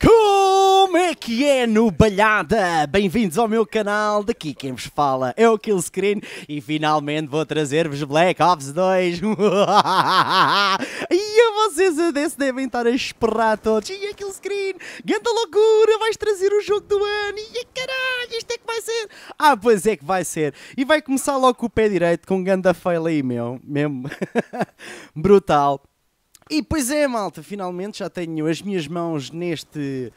Como é que é no Balhada? Bem-vindos ao meu canal, daqui quem vos fala é o Killscreen e finalmente vou trazer-vos Black Ops 2. e vocês a desse devem estar a esperar todos. E aquele screen, ganda loucura, vais trazer o jogo do ano. E caralho, isto é que vai ser. Ah, pois é que vai ser. E vai começar logo com o pé direito, com ganda fail aí, meu. Mesmo. Brutal. E pois é, malta, finalmente já tenho as minhas mãos neste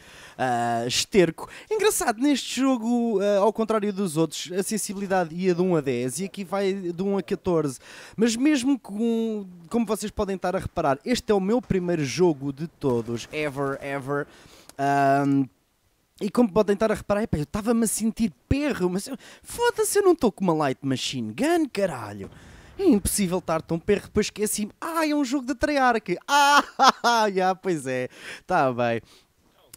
uh, esterco. Engraçado, neste jogo, uh, ao contrário dos outros, a sensibilidade ia de 1 a 10 e aqui vai de 1 a 14. Mas mesmo com, como vocês podem estar a reparar, este é o meu primeiro jogo de todos, ever, ever. Um, e como podem estar a reparar, eu estava-me a sentir perro, mas foda-se, eu não estou com uma light machine gun, caralho é impossível estar tão perto, depois esqueci-me. É assim, ah, é um jogo de Treyarch. Ah, ah, ah, yeah, pois é. Está bem.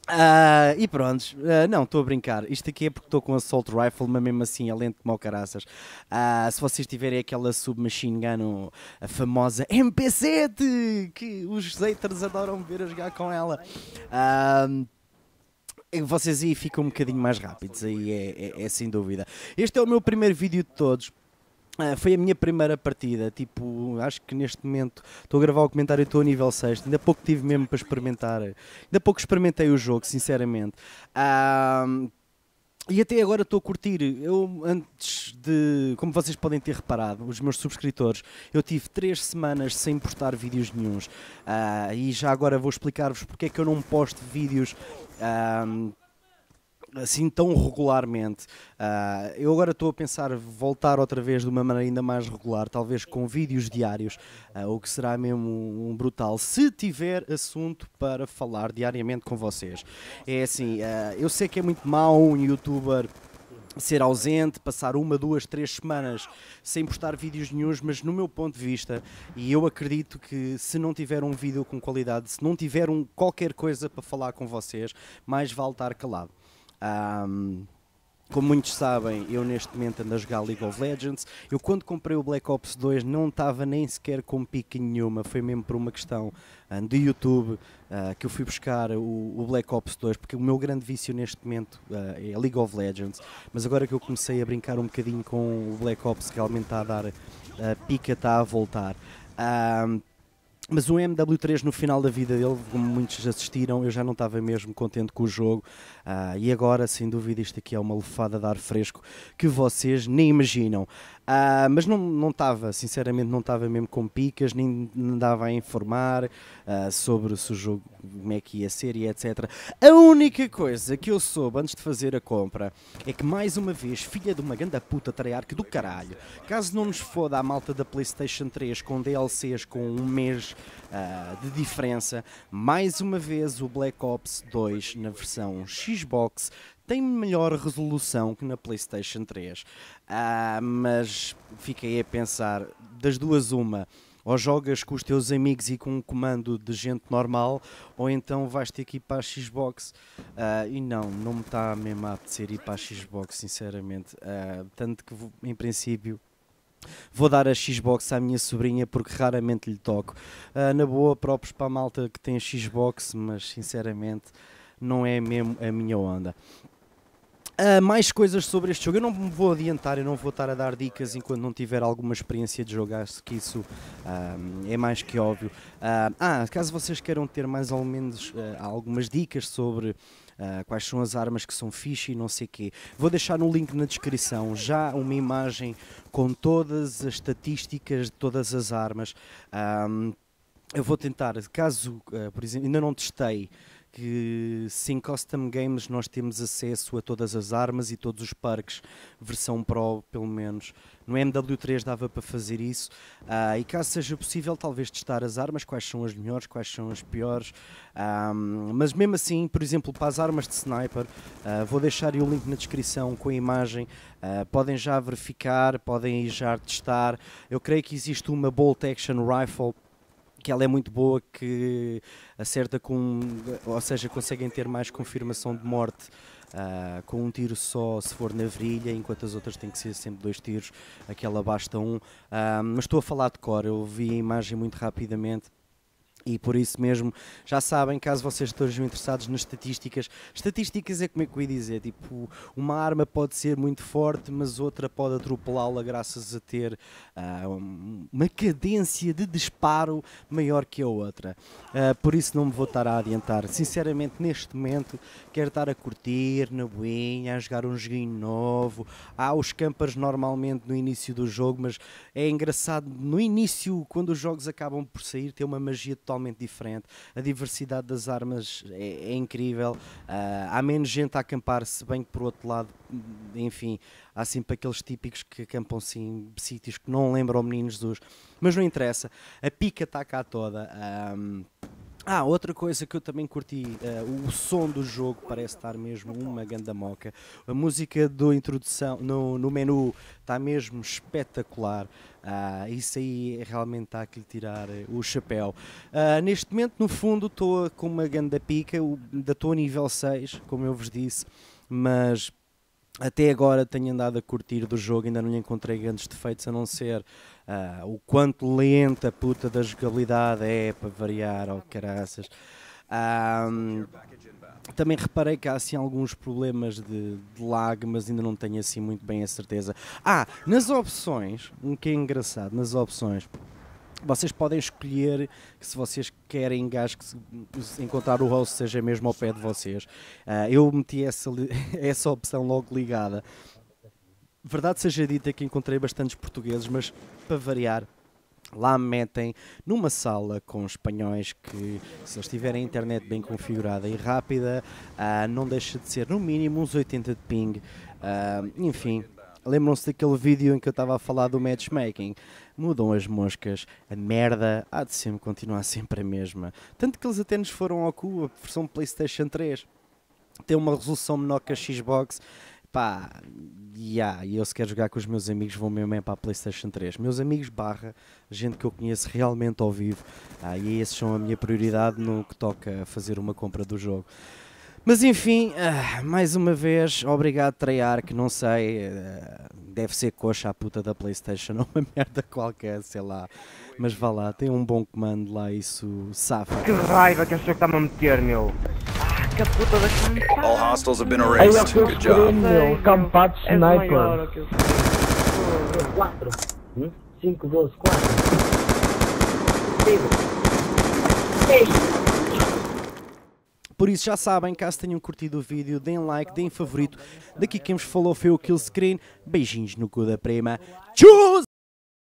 Uh, e pronto, uh, ah, não, estou a brincar. Isto aqui é porque estou com Assault Rifle, mas mesmo assim é lento como caraças. Uh, se vocês tiverem aquela submachine gun, a famosa MP7, que os haters adoram ver a jogar com ela. Uh, vocês aí ficam um bocadinho mais rápidos, aí é, é, é sem dúvida. Este é o meu primeiro vídeo de todos. Ah, foi a minha primeira partida, tipo, acho que neste momento estou a gravar o comentário e estou a nível 6, ainda pouco tive mesmo para experimentar, ainda pouco experimentei o jogo, sinceramente. e até agora estou a curtir. Eu, antes de. Como vocês podem ter reparado, os meus subscritores, eu tive 3 semanas sem postar vídeos nenhums. Uh, e já agora vou explicar-vos porque é que eu não posto vídeos assim tão regularmente. Uh, eu agora estou a pensar voltar outra vez de uma maneira ainda mais regular, talvez com vídeos diários, uh, o que será mesmo um brutal, se tiver assunto para falar diariamente com vocês. É assim, uh, eu sei que é muito mau um youtuber ser ausente, passar uma, duas, três semanas sem postar vídeos nenhums, mas no meu ponto de vista, e eu acredito que se não tiver um vídeo com qualidade, se não tiver um, qualquer coisa para falar com vocês, mais vale estar calado. Um, como muitos sabem, eu neste momento ando a jogar League of Legends. Eu quando comprei o Black Ops 2 não estava nem sequer com pique nenhuma, foi mesmo por uma questão ah, de YouTube uh, que eu fui buscar o, o, Black Ops 2, porque o meu grande vício neste momento uh, é League of Legends. Mas agora que eu comecei a brincar um bocadinho com o Black Ops, realmente está a dar uh, pica, está a voltar. Um, mas o MW3 no final da vida dele, como muitos assistiram, eu já não estava mesmo contente com o jogo. Uh, e agora, sem dúvida, isto aqui é uma lefada de ar fresco que vocês nem imaginam. Uh, mas não estava, sinceramente, não estava mesmo com picas, nem andava a informar uh, sobre se o jogo, como é que ia ser e etc. A única coisa que eu soube antes de fazer a compra é que, mais uma vez, filha de uma ganda puta treiarque do caralho, caso não nos foda a malta da PlayStation 3 com DLCs com um mês uh, de diferença, mais uma vez o Black Ops 2 na versão Xbox tem melhor resolução que na PlayStation 3. Ah, mas fiquei a pensar, das duas, uma. Ou jogas com os teus amigos e com um comando de gente normal, ou então vais ter que ir para a Xbox. Ah, e não, não me está mesmo a apetecer ir para a Xbox, sinceramente. Ah, tanto que, em princípio, Vou dar a Xbox à minha sobrinha porque raramente lhe toco. Uh, na boa, próprios para a malta que tem a Xbox, mas sinceramente não é mesmo a minha onda. Uh, mais coisas sobre este jogo. Eu não me vou adiantar, eu não vou estar a dar dicas enquanto não tiver alguma experiência de jogar, que isso uh, é mais que óbvio. Uh, ah, caso vocês queiram ter mais ou menos algumas dicas sobre quais são as armas que são fixe e não sei o quê, vou deixar no link na descrição já uma imagem com todas as estatísticas de todas as armas. eu vou tentar, caso, por exemplo, ainda não testei que sim, Custom Games nós temos acesso a todas as armas e todos os parques, versão Pro pelo menos. No MW3 dava para fazer isso uh, e caso seja possível talvez testar as armas, quais são as melhores, quais são as piores. Um, mas mesmo assim, por exemplo, para as armas de sniper, uh, vou deixar o link na descrição com a imagem, uh, podem já verificar, podem já testar. Eu creio que existe uma Bolt Action Rifle que ela é muito boa, que acerta com, ou seja, conseguem ter mais confirmação de morte uh, com um tiro só se for na virilha, enquanto as outras têm que ser sempre dois tiros, aquela basta um. Uh, mas estou a falar de cor, eu vi a imagem muito rapidamente. E por isso mesmo, já sabem, caso vocês estejam interessados nas estatísticas, estatísticas é como é que eu ia dizer, tipo, uma arma pode ser muito forte, mas outra pode atropelá-la graças a ter uh, uma cadência de disparo maior que a outra. Uh, por isso não me vou estar a adiantar. Sinceramente, neste momento, quero estar a curtir na boinha, a jogar um joguinho novo. Há os campers normalmente no início do jogo, mas é engraçado, no início, quando os jogos acabam por sair, tem uma magia totalmente diferente. A diversidade das armas é, é incrível. Uh, há menos gente a acampar, se bem que por outro lado, enfim, há sempre aqueles típicos que acampam sim sítios que não lembram o Menino Jesus, mas não interessa, a pica está cá toda. Um, ah, outra coisa que eu também curti, uh, o som do jogo parece estar mesmo uma ganda moca. A música do introdução no, no menu está mesmo espetacular. Uh, isso aí realmente está a que lhe tirar eh, o chapéu. Uh, neste momento, no fundo, estou com uma ganda pica, ainda estou nível 6, como eu vos disse, mas até agora tenho andado a curtir do jogo, ainda não lhe encontrei grandes defeitos, a não ser uh, o quanto lenta a puta da jogabilidade é para variar, ou oh, caraças. Um, também reparei que há assim alguns problemas de, de, lag, mas ainda não tenho assim muito bem a certeza. Ah, nas opções, um que é engraçado, nas opções, vocês podem escolher que se vocês querem gás que se, encontrar o host seja mesmo ao pé de vocês. Uh, eu meti essa, essa opção logo ligada. Verdade seja dita que encontrei bastantes portugueses, mas para variar, lá metem numa sala com espanhóis que, se eles tiverem a internet bem configurada e rápida, uh, não deixa de ser no mínimo uns 80 de ping. Uh, enfim, Lembram-se daquele vídeo em que eu estava a falar do matchmaking? Mudam as moscas, a merda há de sempre continuar sempre a mesma. Tanto que eles até nos foram ao cu, a versão PlayStation 3 tem uma resolução menor que a Xbox. Pá, e yeah, eu se quero jogar com os meus amigos vou mesmo é para a Playstation 3. Meus amigos barra, gente que eu conheço realmente ao vivo, ah, e esses são a minha prioridade no que toca a fazer uma compra do jogo. Mas enfim, ah, mais uma vez, obrigado Treyarch, não sei, ah, deve ser coxa a puta da Playstation ou uma merda qualquer, sei lá. Mas vá lá, tem um bom comando lá, isso safa. Que raiva que a senhora está-me a meter, meu. Ah, que puta da campada. All hostiles have been erased. Good job. Meu, campado sniper. 4, 5, 12, 4. 5, 6. Por isso já sabem, caso tenham curtido o vídeo, deem like, deem favorito. Daqui quem vos falou foi o Killscreen. Beijinhos no cu da prima. Tchau!